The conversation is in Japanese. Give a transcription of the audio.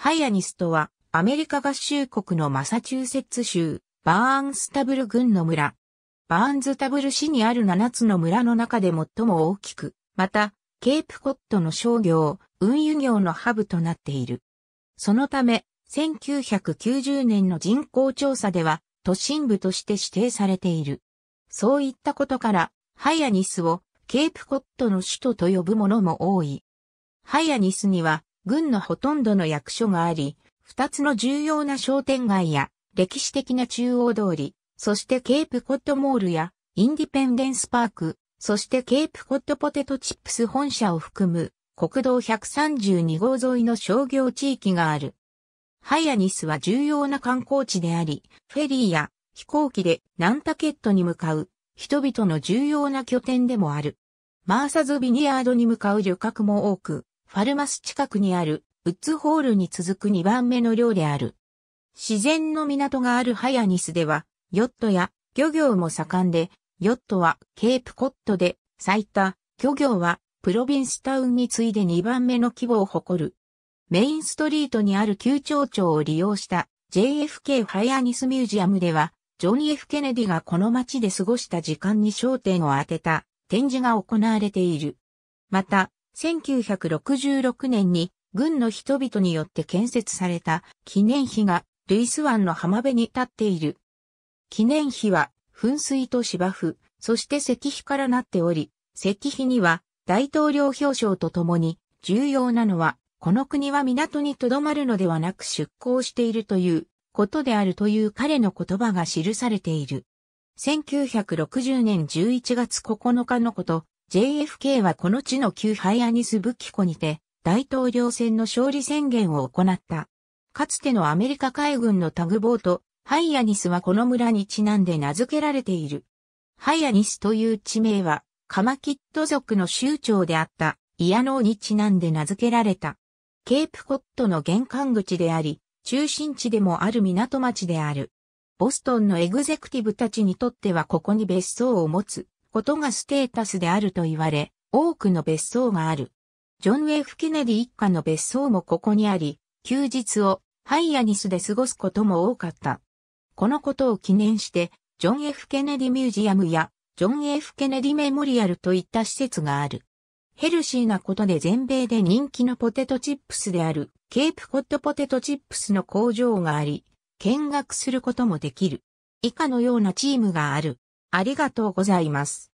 ハイアニスとは、アメリカ合衆国のマサチューセッツ州、バーンスタブル郡の村。バーンズタブル市にある7つの村の中で最も大きく、また、ケープコットの商業、運輸業のハブとなっている。そのため、1990年の人口調査では、都心部として指定されている。そういったことから、ハイアニスをケープコットの首都と呼ぶ者も多い。ハイアニスには軍のほとんどの役所があり、二つの重要な商店街や歴史的な中央通り、そしてケープコットモールやインディペンデンスパーク、そしてケープコットポテトチップス本社を含む国道132号沿いの商業地域がある。ハイアニスは重要な観光地であり、フェリーや飛行機でナンタケットに向かう人々の重要な拠点でもある。マーサズビニヤードに向かう旅客も多く、ファルマス近くにあるウッズホールに続く2番目の寮である。自然の港があるハヤニスでは、ヨットや漁業も盛んで、ヨットはケープコットで最多、漁業はプロビンスタウンに次いで2番目の規模を誇る。メインストリートにある旧町長を利用した JFK ハヤニスミュージアムでは、ジョニー・ F・ ケネディがこの街で過ごした時間に焦点を当てた展示が行われている。また、1966年に軍の人々によって建設された記念碑がルイス湾の浜辺に立っている。記念碑は噴水と芝生、そして石碑からなっており、石碑には大統領表彰とともに重要なのはこの国は港に留まるのではなく出港しているということであるという彼の言葉が記されている。1960年11月9日のこと、JFK はこの地の旧ハイアニス武器庫にて、大統領選の勝利宣言を行った。かつてのアメリカ海軍のタグボート、ハイアニスはこの村にちなんで名付けられている。ハイアニスという地名は、カマキット族の州長であった、イアノーにちなんで名付けられた。ケープコットの玄関口であり、中心地でもある港町である。ボストンのエグゼクティブたちにとってはここに別荘を持つ、ことがステータスであると言われ、多くの別荘がある。ジョン・ F・ ケネディ一家の別荘もここにあり、休日をハイアニスで過ごすことも多かった。このことを記念して、ジョン・ F・ ケネディミュージアムや、ジョン・ F・ ケネディメモリアルといった施設がある。ヘルシーなことで全米で人気のポテトチップスである、ケープコットポテトチップスの工場があり、見学することもできる。以下のようなチームがある。ありがとうございます。